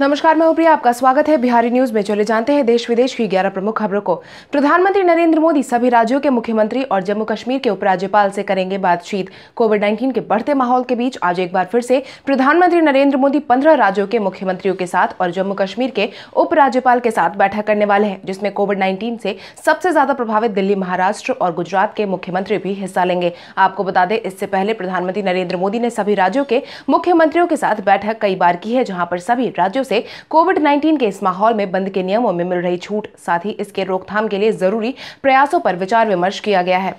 नमस्कार मैं उप्रिया आपका स्वागत है बिहारी न्यूज में चले जानते हैं देश विदेश की ग्यारह प्रमुख खबरों को प्रधानमंत्री नरेंद्र मोदी सभी राज्यों के मुख्यमंत्री और जम्मू कश्मीर के उपराज्यपाल से करेंगे बातचीत कोविड 19 के बढ़ते माहौल के बीच आज एक बार फिर से प्रधानमंत्री नरेंद्र मोदी पंद्रह राज्यों के मुख्यमंत्रियों के साथ और जम्मू कश्मीर के उपराज्यपाल के साथ बैठक करने वाले हैं जिसमें कोविड नाइन्टीन से सबसे ज्यादा प्रभावित दिल्ली महाराष्ट्र और गुजरात के मुख्यमंत्री भी हिस्सा लेंगे आपको बता दें इससे पहले प्रधानमंत्री नरेंद्र मोदी ने सभी राज्यों के मुख्यमंत्रियों के साथ बैठक कई बार की है जहाँ पर सभी राज्यों से कोविड 19 के इस माहौल में बंद के नियमों में मिल रही छूट साथ ही इसके रोकथाम के लिए जरूरी प्रयासों पर विचार विमर्श किया गया है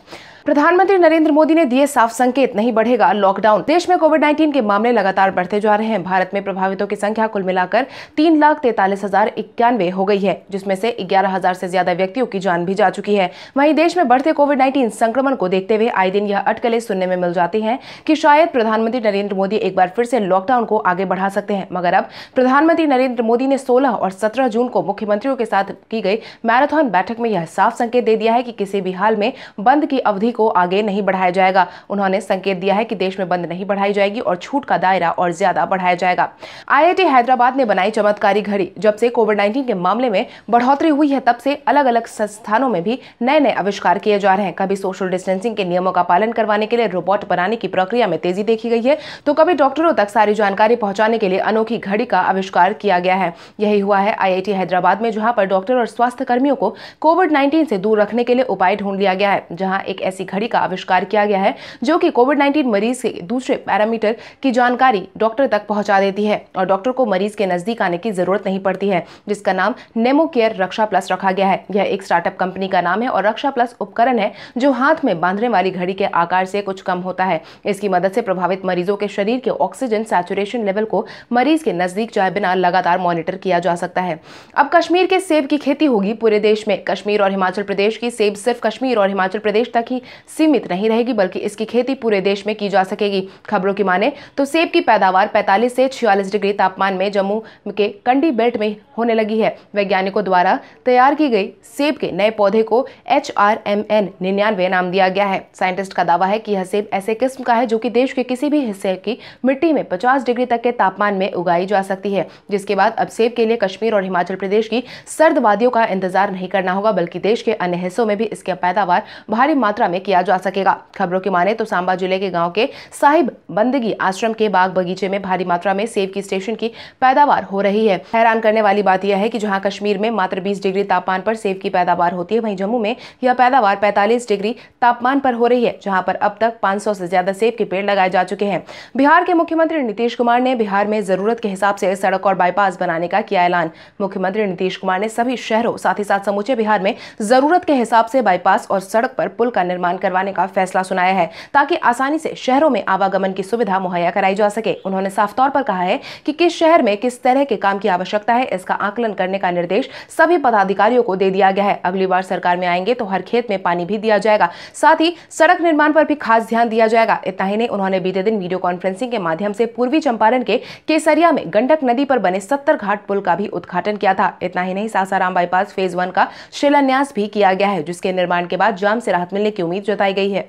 प्रधानमंत्री नरेंद्र मोदी ने दिए साफ संकेत नहीं बढ़ेगा लॉकडाउन देश में कोविड 19 के मामले लगातार बढ़ते जा रहे हैं भारत में प्रभावितों की संख्या कुल मिलाकर तीन लाख तैतालीस हजार इक्यानवे हो गई है जिसमें से ग्यारह हजार से ज्यादा व्यक्तियों की जान भी जा चुकी है वहीं देश में बढ़ते कोविड 19 संक्रमण को देखते हुए आए दिन यह अटकलें सुनने में मिल जाती है की शायद प्रधानमंत्री नरेंद्र मोदी एक बार फिर से लॉकडाउन को आगे बढ़ा सकते हैं मगर अब प्रधानमंत्री नरेंद्र मोदी ने सोलह और सत्रह जून को मुख्यमंत्रियों के साथ की गई मैराथन बैठक में यह साफ संकेत दे दिया है की किसी भी हाल में बंद की अवधि को आगे नहीं बढ़ाया जाएगा उन्होंने संकेत दिया है कि देश में बंद नहीं बढ़ाई जाएगी और छूट का दायरा और ज्यादा बढ़ाया जाएगा आईआईटी हैदराबाद ने बनाई चमत्कारी घड़ी जब से कोविड नाइन्टीन के मामले में बढ़ोतरी हुई है तब से अलग अलग संस्थानों में भी नए नए आविष्कार किए जा रहे हैं कभी सोशल डिस्टेंसिंग के नियमों का पालन करवाने के लिए रोबोट बनाने की प्रक्रिया में तेजी देखी गई है तो कभी डॉक्टरों तक सारी जानकारी पहुंचाने के लिए अनोखी घड़ी का आविष्कार किया गया है यही हुआ है आईआईटी हैदराबाद में जहां पर डॉक्टर और स्वास्थ्य कर्मियों को कोविड 19 से दूर रखने के लिए उपाय ढूंढ लिया गया है जहां एक ऐसी ऐसी घड़ी का आविष्कार किया गया है जो कि कोविड 19 मरीज के दूसरे पैरामीटर की जानकारी डॉक्टर तक पहुंचा देती है और डॉक्टर को मरीज के नजदीक आने की जरूरत नहीं पड़ती है जिसका नाम नेमो केयर रक्षा प्लस रखा गया है यह एक स्टार्टअप कंपनी का नाम है और रक्षा प्लस उपकरण है जो हाथ में बांधने वाली घड़ी के आकार से कुछ कम होता है इसकी मदद से प्रभावित मरीजों के शरीर के ऑक्सीजन सैचुरेशन लेवल को मरीज के नजदीक जाए बिना लगातार मॉनिटर किया जा सकता है अब कश्मीर के सेब की खेती होगी पूरे देश में कश्मीर और हिमाचल प्रदेश की सेब सिर्फ कश्मीर और हिमाचल प्रदेश तक ही सीमित नहीं रहेगी बल्कि इसकी खेती पूरे देश में की जा सकेगी खबरों की माने तो सेब की पैदावार पैंतालीस से छियालीस डिग्री तापमान में जम्मू के कंडी बेल्ट में होने लगी है वैज्ञानिकों द्वारा तैयार की गई सेब के नए पौधे को एच आर एम एन निन्यानवे नाम दिया गया है साइंटिस्ट का दावा है कि यह सेब ऐसे किस्म का है जो कि देश के किसी भी हिस्से की मिट्टी में पचास डिग्री तक के तापमान में उगाई जा सकती है जिसके बाद अब सेब के लिए कश्मीर और हिमाचल प्रदेश की सर्द वादियों का इंतजार नहीं करना होगा बल्कि देश के अन्य हिस्सों में भी इसकी पैदावार भारी मात्रा में में किया जा सकेगा खबरों की माने तो सांबा जिले के गाँव के साहिब बंदगी आश्रम के बाग बगीचे में भारी मात्रा में सेब की स्टेशन की पैदावार हो रही है हैरान करने वाली बात यह है कि जहां कश्मीर में मात्र 20 डिग्री तापमान पर सेब की पैदावार होती है वहीं जम्मू में यह पैदावार पैतालीस डिग्री तापमान पर हो रही है जहाँ पर अब तक 500 सौ ज्यादा सेब के पेड़ लगाए जा चुके हैं बिहार के मुख्यमंत्री नीतीश कुमार ने बिहार में जरूरत के हिसाब से सड़क और बाईपास बनाने का किया ऐलान मुख्यमंत्री नीतीश कुमार ने सभी शहरों साथ ही साथ समूचे बिहार में जरूरत के हिसाब से बाईपास और सड़क पर पुल का निर्माण निर्माण करवाने का फैसला सुनाया है ताकि आसानी से शहरों में आवागमन की सुविधा मुहैया कराई जा सके उन्होंने साफ तौर पर कहा है कि किस शहर में किस तरह के काम की आवश्यकता है इसका आकलन करने का निर्देश सभी पदाधिकारियों को दे दिया गया है अगली बार सरकार में आएंगे तो हर खेत में पानी भी दिया जाएगा साथ ही सड़क निर्माण पर भी खास ध्यान दिया जाएगा इतना ही नहीं उन्होंने बीते दिन वीडियो कॉन्फ्रेंसिंग के माध्यम से पूर्वी चंपारण के केसरिया में गंडक नदी पर बने सत्तर घाट पुल का भी उद्घाटन किया था इतना ही नहीं सासाराम बाईपास फेज वन का शिलान्यास भी किया गया है जिसके निर्माण के बाद जाम से राहत मिलने की उम्मीद उम्मीद जताई गई है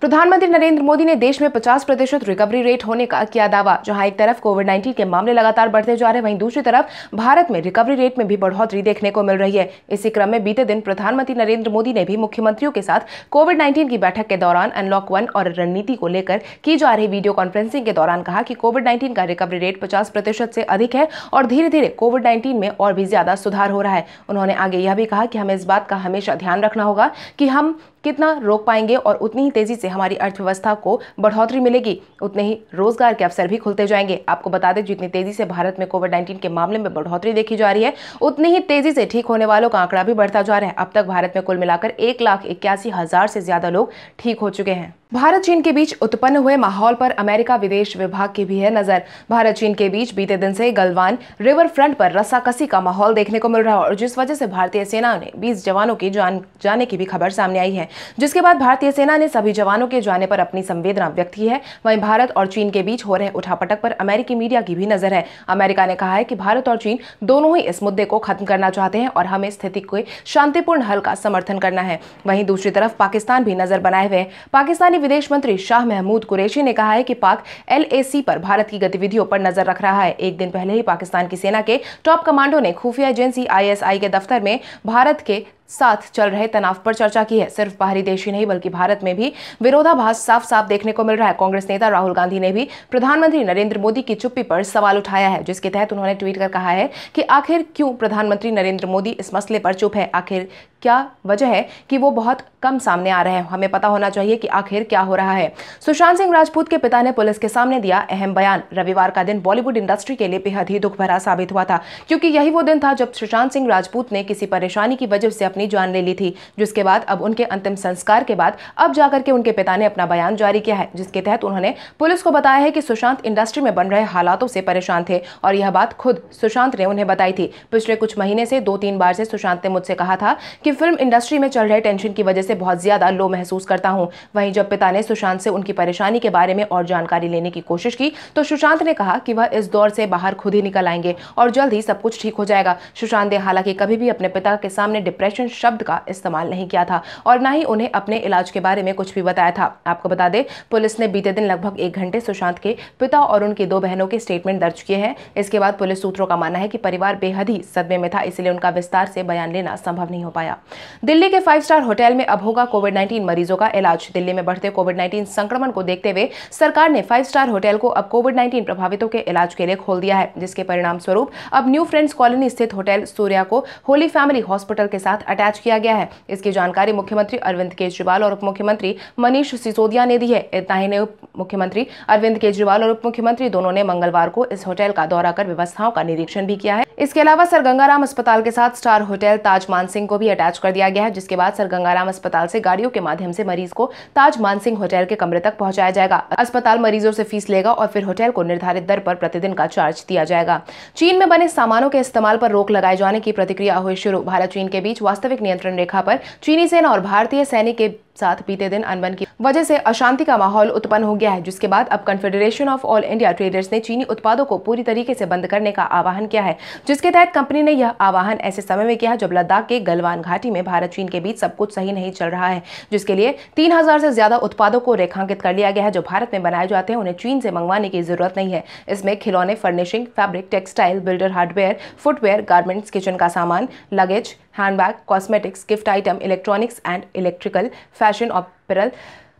प्रधानमंत्री नरेंद्र मोदी ने देश में 50 प्रतिशत रिकवरी रेट होने का किया दावा जहां एक तरफ कोविड 19 के मामले लगातार बढ़ते जा रहे हैं वहीं दूसरी तरफ भारत में रिकवरी रेट में भी बढ़ोतरी देखने को मिल रही है इसी क्रम में बीते दिन प्रधानमंत्री नरेंद्र मोदी ने भी मुख्यमंत्रियों के साथ कोविड 19 की बैठक के दौरान अनलॉक वन और रणनीति को लेकर की जा रही वीडियो कॉन्फ्रेंसिंग के दौरान कहा कि कोविड नाइन्टीन का रिकवरी रेट पचास प्रतिशत से अधिक है और धीरे धीरे कोविड नाइन्टीन में और भी ज्यादा सुधार हो रहा है उन्होंने आगे यह भी कहा कि हमें इस बात का हमेशा ध्यान रखना होगा कि हम कितना रोक पाएंगे और उतनी ही तेज़ी से हमारी अर्थव्यवस्था को बढ़ोतरी मिलेगी उतने ही रोजगार के अवसर भी खुलते जाएंगे आपको बता दें जितनी तेज़ी से भारत में कोविड नाइन्टीन के मामले में बढ़ोतरी देखी जा रही है उतनी ही तेज़ी से ठीक होने वालों का आंकड़ा भी बढ़ता जा रहा है अब तक भारत में कुल मिलाकर एक लाख इक्यासी हज़ार से ज़्यादा लोग ठीक हो चुके हैं भारत चीन के बीच उत्पन्न हुए माहौल पर अमेरिका विदेश विभाग की भी है नजर भारत चीन के बीच बीते दिन से गलवान रिवर फ्रंट पर रस्साकसी का माहौल देखने को मिल रहा है और जिस वजह से भारतीय सेना ने 20 जवानों की जान जाने की भी खबर सामने आई है जिसके बाद भारतीय सेना ने सभी जवानों के जाने पर अपनी संवेदना व्यक्त की है वही भारत और चीन के बीच हो रहे उठापटक पर अमेरिकी मीडिया की भी नजर है अमेरिका ने कहा है की भारत और चीन दोनों ही इस मुद्दे को खत्म करना चाहते हैं और हमें स्थिति के शांतिपूर्ण हल का समर्थन करना है वही दूसरी तरफ पाकिस्तान भी नजर बनाए हुए पाकिस्तानी विदेश मंत्री शाह महमूद कुरैशी ने कहा है कि पाक एलएसी पर भारत की गतिविधियों पर नजर रख रहा है एक दिन पहले ही पाकिस्तान की सेना के टॉप कमांडो ने खुफिया एजेंसी आईएसआई के दफ्तर में भारत के साथ चल रहे तनाव पर चर्चा की है सिर्फ बाहरी देश ही नहीं बल्कि भारत में भी विरोधाभास साफ साफ देखने को मिल रहा है कांग्रेस नेता राहुल गांधी ने भी प्रधानमंत्री नरेंद्र मोदी की चुप्पी पर सवाल उठाया है जिसके तहत उन्होंने ट्वीट कर कहा है कि आखिर क्यों प्रधानमंत्री नरेंद्र मोदी इस मसले पर चुप है आखिर क्या वजह है कि वो बहुत कम सामने आ रहे हैं हमें पता होना चाहिए कि आखिर क्या हो रहा है सुशांत सिंह राजपूत के पिता ने पुलिस के सामने दिया अहम बयान रविवार का दिन बॉलीवुड इंडस्ट्री के लिए बेहद ही दुख भरा साबित हुआ था क्योंकि यही वो दिन था जब सुशांत सिंह राजपूत ने किसी परेशानी की वजह से अपनी अपनी जान ले ली थी जिसके बाद अब उनके अंतिम संस्कार के बाद अब जाकर के उनके पिता ने अपना बयान जारी किया है जिसके तहत उन्होंने पुलिस को बताया है कि सुशांत इंडस्ट्री में बन रहे हालातों से परेशान थे और यह बात खुद सुशांत ने उन्हें बताई थी पिछले कुछ महीने से दो तीन बार से सुशांत ने मुझसे कहा था कि फिल्म इंडस्ट्री में चल रहे टेंशन की वजह से बहुत ज्यादा लो महसूस करता हूँ वहीं जब पिता ने सुशांत से उनकी परेशानी के बारे में और जानकारी लेने की कोशिश की तो सुशांत ने कहा कि वह इस दौर से बाहर खुद ही निकल आएंगे और जल्द ही सब कुछ ठीक हो जाएगा सुशांत ने हालांकि कभी भी अपने पिता के सामने डिप्रेशन शब्द का इस्तेमाल नहीं किया था और ना ही उन्हें अपने इलाज के बारे में कुछ भी बताया था आपको बता दें पुलिस ने बीते दिन लगभग एक घंटे सुशांत के पिता और उनकी दो बहनों के स्टेटमेंट दर्ज किए हैं इसके बाद पुलिस सूत्रों का मानना है कि परिवार बेहद ही सदमे में था इसलिए उनका विस्तार से बयान लेना संभव नहीं हो पाया दिल्ली के फाइव स्टार होटल में अब होगा कोविड नाइन्टीन मरीजों का इलाज दिल्ली में बढ़ते कोविड नाइन्टीन संक्रमण को देखते हुए सरकार ने फाइव स्टार होटल को अब कोविड नाइन्टीन प्रभावितों के इलाज के लिए खोल दिया है जिसके परिणाम स्वरूप अब न्यू फ्रेंड्स कॉलोनी स्थित होटल सूर्या को होली फैमिली हॉस्पिटल के साथ अटैच किया गया है इसकी जानकारी मुख्यमंत्री अरविंद केजरीवाल और उप मुख्यमंत्री मनीष सिसोदिया ने दी है इतना ही नहीं मुख्यमंत्री अरविंद केजरीवाल और उप मुख्यमंत्री दोनों ने मंगलवार को इस होटल का दौरा कर व्यवस्थाओं का निरीक्षण भी किया है इसके अलावा सर गंगाराम अस्पताल के साथ स्टार होटल ताज मानसिंह को भी अटैच कर दिया गया है जिसके बाद सर गंगाराम अस्पताल से गाड़ियों के माध्यम से मरीज को ताज मानसिंह होटल के कमरे तक पहुंचाया जाएगा अस्पताल मरीजों से फीस लेगा और फिर होटल को निर्धारित दर पर प्रतिदिन का चार्ज दिया जाएगा चीन में बने सामानों के इस्तेमाल पर रोक लगाए जाने की प्रतिक्रिया हुई शुरू भारत चीन के बीच वास्तव वास्तविक नियंत्रण रेखा पर चीनी सेना और भारतीय सैनिक के साथ बीते दिन अनबन की वजह से अशांति का माहौल उत्पन्न हो गया है जिसके बाद अब Confederation of All India Traders ने चीनी उत्पादों को पूरी तरीके से बंद करने का आह्वान किया है जिसके तहत कंपनी ने यह आह्वान ऐसे समय में किया जब लद्दाख के गलवान घाटी में भारत चीन के बीच सब कुछ सही नहीं चल रहा है जिसके लिए तीन से ज्यादा उत्पादों को रेखांकित कर लिया गया है जो भारत में बनाए जाते हैं उन्हें चीन से मंगवाने की जरूरत नहीं है इसमें खिलौने furnishing fabric textile builder hardware footwear garments kitchen का सामान luggage handbag cosmetics gift item electronics and electrical fashion apparel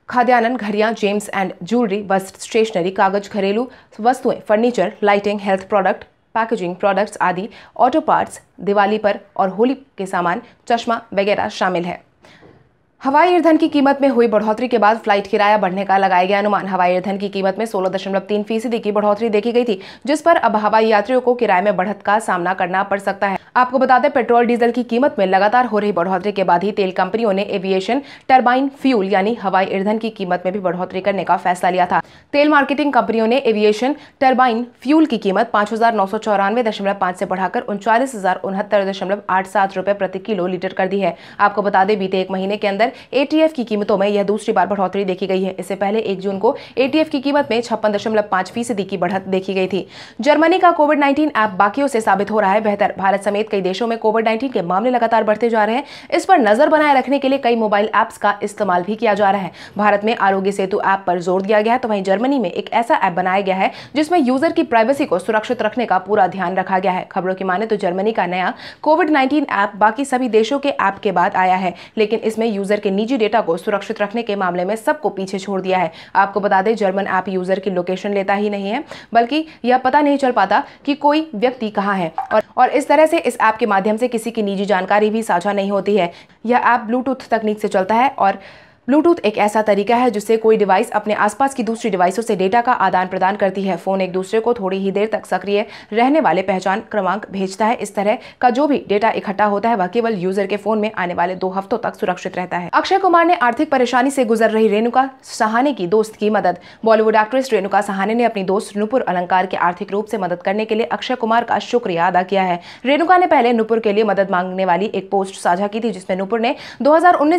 खाद्यान्न घड़ियाँ जेम्स एंड ज्वेलरी वस्त्र स्टेशनरी कागज घरेलू वस्तुएं furniture lighting health product packaging products आदि ऑटो पार्ट्स दिवाली पर और होली के सामान चश्मा वगैरह शामिल है हवाई ईंधन की कीमत में हुई बढ़ोतरी के बाद फ्लाइट किराया बढ़ने का लगाया गया अनुमान हवाई ईंधन की कीमत में 16.3 फीसदी की बढ़ोतरी देखी गई थी जिस पर अब हवाई यात्रियों को किराए में बढ़त का सामना करना पड़ सकता है आपको बता दें पेट्रोल डीजल की कीमत में लगातार हो रही बढ़ोतरी के बाद ही तेल कंपनियों ने एविएशन टर्बाइन फ्यूल यानी हवाई ईंधन की कीमत में भी बढ़ोतरी करने का फैसला लिया था तेल मार्केटिंग कंपनियों ने एविएशन टर्बाइन फ्यूल की कीमत पाँच से बढ़ाकर उनचालीस रुपए प्रति किलो लीटर कर दी है आपको बता दें बीते एक महीने के अंदर अंदर एटीएफ की कीमतों में यह दूसरी बार बढ़ोतरी देखी गई है इससे पहले एक जून को एटीएफ की कीमत में छप्पन दशमलव पांच फीसदी की बढ़त देखी गई थी जर्मनी का कोविड नाइन्टीन ऐप बाकियों से साबित हो रहा है बेहतर भारत समेत कई देशों में कोविड नाइन्टीन के मामले लगातार बढ़ते जा रहे हैं इस पर नजर बनाए रखने के लिए कई मोबाइल ऐप्स का इस्तेमाल भी किया जा रहा है भारत में आरोग्य सेतु ऐप पर जोर दिया गया है तो वहीं जर्मनी में एक ऐसा ऐप बनाया गया है जिसमें यूजर की प्राइवेसी को सुरक्षित रखने का पूरा ध्यान रखा गया है खबरों की माने तो जर्मनी का नया कोविड नाइन्टीन ऐप बाकी सभी देशों के ऐप के बाद आया है लेकिन इसमें यूजर के निजी डेटा को सुरक्षित रखने के मामले में सबको पीछे छोड़ दिया है आपको बता दें जर्मन ऐप यूजर की लोकेशन लेता ही नहीं है बल्कि यह पता नहीं चल पाता कि कोई व्यक्ति कहाँ है और, और इस तरह से इस ऐप के माध्यम से किसी की निजी जानकारी भी साझा नहीं होती है यह ऐप ब्लूटूथ तकनीक से चलता है और ब्लूटूथ एक ऐसा तरीका है जिससे कोई डिवाइस अपने आसपास की दूसरी डिवाइसों से डेटा का आदान प्रदान करती है फ़ोन एक दूसरे को थोड़ी ही देर तक सक्रिय रहने वाले पहचान क्रमांक भेजता है इस तरह का जो भी डेटा इकट्ठा होता है वह केवल यूजर के फोन में आने वाले दो हफ्तों तक सुरक्षित रहता है अक्षय कुमार ने आर्थिक परेशानी से गुजर रही रेणुका सहाने की दोस्त की मदद बॉलीवुड एक्ट्रेस रेणुका सहाने ने अपनी दोस्त नुपुर अलंकार के आर्थिक रूप से मदद करने के लिए अक्षय कुमार का शुक्रिया अदा किया है रेणुका ने पहले नुपुर के लिए मदद मांगने वाली एक पोस्ट साझा की थी जिसमें नुपुर ने दो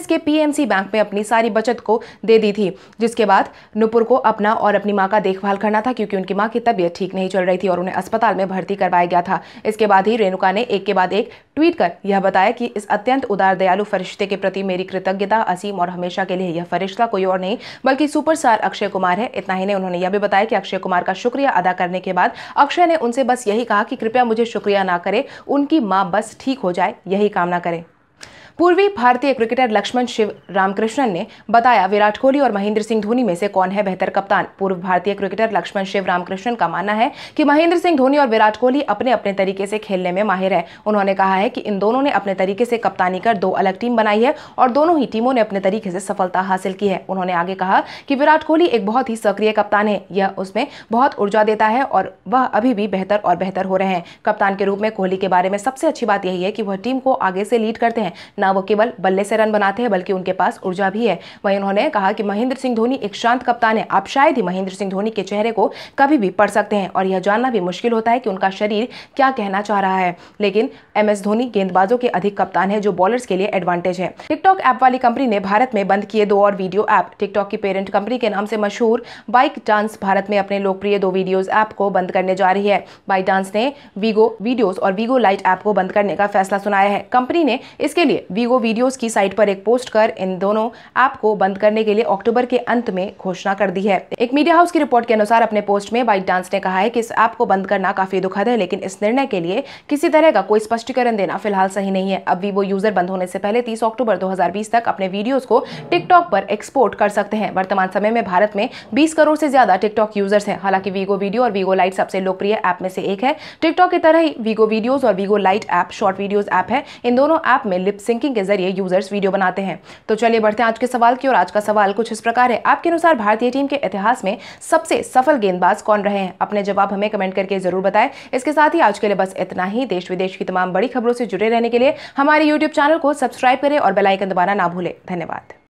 के पीएमसी बैंक में अपनी सारी बचत को दे दी थी जिसके बाद नुपुर को अपना और अपनी माँ का देखभाल करना था क्योंकि उनकी माँ की तबीयत ठीक नहीं चल रही थी और उन्हें अस्पताल में भर्ती करवाया गया था इसके बाद ही रेणुका ने एक के बाद एक ट्वीट कर यह बताया कि इस अत्यंत उदार दयालु फरिश्ते के प्रति मेरी कृतज्ञता असीम और हमेशा के लिए यह फरिश्ता कोई और नहीं बल्कि सुपरस्टार अक्षय कुमार है इतना ही नहीं उन्होंने यह भी बताया कि अक्षय कुमार का शुक्रिया अदा करने के बाद अक्षय ने उनसे बस यही कहा कि कृपया मुझे शुक्रिया ना करें उनकी माँ बस ठीक हो जाए यही कामना करें पूर्वी भारतीय क्रिकेटर लक्ष्मण शिव रामकृष्णन ने बताया विराट कोहली और महेंद्र सिंह धोनी में से कौन है बेहतर कप्तान पूर्व भारतीय क्रिकेटर लक्ष्मण शिव रामकृष्णन का मानना है कि महेंद्र सिंह धोनी और विराट कोहली अपने अपने तरीके से खेलने में माहिर है उन्होंने कहा है कि इन दोनों ने अपने तरीके से कप्तानी कर दो अलग टीम बनाई है और दोनों ही टीमों ने अपने तरीके से सफलता हासिल की है उन्होंने आगे कहा कि विराट कोहली एक बहुत ही सक्रिय कप्तान है यह उसमें बहुत ऊर्जा देता है और वह अभी भी बेहतर और बेहतर हो रहे हैं कप्तान के रूप में कोहली के बारे में सबसे अच्छी बात यही है कि वह टीम को आगे से लीड करते हैं ना वो केवल बल्ले से रन बनाते हैं बल्कि उनके पास ऊर्जा भी है वहीं उन्होंने कहा कि महेंद्र सिंह धोनी एक शांत कप्तान है आप शायद ही महेंद्र सिंह धोनी के चेहरे को कभी भी पढ़ सकते हैं और यह जानना भी मुश्किल होता है कि उनका शरीर क्या कहना चाह रहा है लेकिन एम एस धोनी गेंदबाजों के अधिक कप्तान है जो बॉलर्स के लिए एडवांटेज है टिकटॉक ऐप वाली कंपनी ने भारत में बंद किए दो और वीडियो ऐप टिकटॉक की पेरेंट कंपनी के नाम से मशहूर बाइक डांस भारत में अपने लोकप्रिय दो वीडियोज ऐप को बंद करने जा रही है बाइक डांस ने वीगो वीडियोज और वीगो लाइट ऐप को बंद करने का फैसला सुनाया है कंपनी ने इसके लिए वीगो वीडियोज़ की साइट पर एक पोस्ट कर इन दोनों ऐप को बंद करने के लिए अक्टूबर के अंत में घोषणा कर दी है एक मीडिया हाउस की रिपोर्ट के अनुसार अपने पोस्ट में बाइट डांस ने कहा है कि इस ऐप को बंद करना काफी दुखद है लेकिन इस निर्णय के लिए किसी तरह का कोई स्पष्टीकरण देना फिलहाल सही नहीं है अब वीवो यूजर बंद होने से पहले तीस अक्टूबर दो तक अपने वीडियोज को टिकटॉक पर एक्सपोर्ट कर सकते हैं वर्तमान समय में भारत में बीस करोड़ से ज्यादा टिकटॉक यूजर्स है हालांकि वीगो वीडियो और वीगो लाइट सबसे लोकप्रिय ऐप में से एक है टिकटॉक की तरह ही वीगो वीडियोज और Vigo Lite app short videos app है इन दोनों ऐप में लिपसिंग थिंकिंग के जरिए यूजर्स वीडियो बनाते हैं तो चलिए बढ़ते हैं आज के सवाल की और आज का सवाल कुछ इस प्रकार है आपके अनुसार भारतीय टीम के इतिहास में सबसे सफल गेंदबाज कौन रहे हैं अपने जवाब हमें कमेंट करके जरूर बताएं इसके साथ ही आज के लिए बस इतना ही देश विदेश की तमाम बड़ी खबरों से जुड़े रहने के लिए हमारे यूट्यूब चैनल को सब्सक्राइब करें और बेलाइकन दबाना ना भूलें धन्यवाद